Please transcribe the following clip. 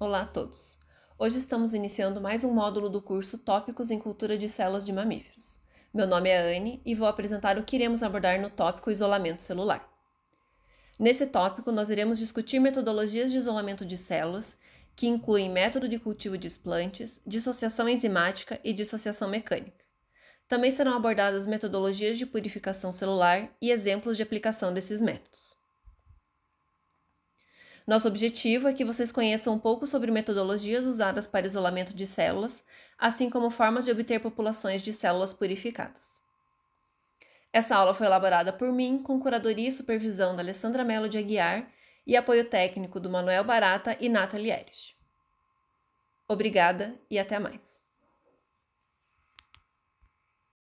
Olá a todos! Hoje estamos iniciando mais um módulo do curso Tópicos em Cultura de Células de Mamíferos. Meu nome é Anne e vou apresentar o que iremos abordar no tópico Isolamento Celular. Nesse tópico, nós iremos discutir metodologias de isolamento de células, que incluem método de cultivo de esplantes, dissociação enzimática e dissociação mecânica. Também serão abordadas metodologias de purificação celular e exemplos de aplicação desses métodos. Nosso objetivo é que vocês conheçam um pouco sobre metodologias usadas para isolamento de células, assim como formas de obter populações de células purificadas. Essa aula foi elaborada por mim, com curadoria e supervisão da Alessandra Mello de Aguiar e apoio técnico do Manuel Barata e Nathalie Erich. Obrigada e até mais.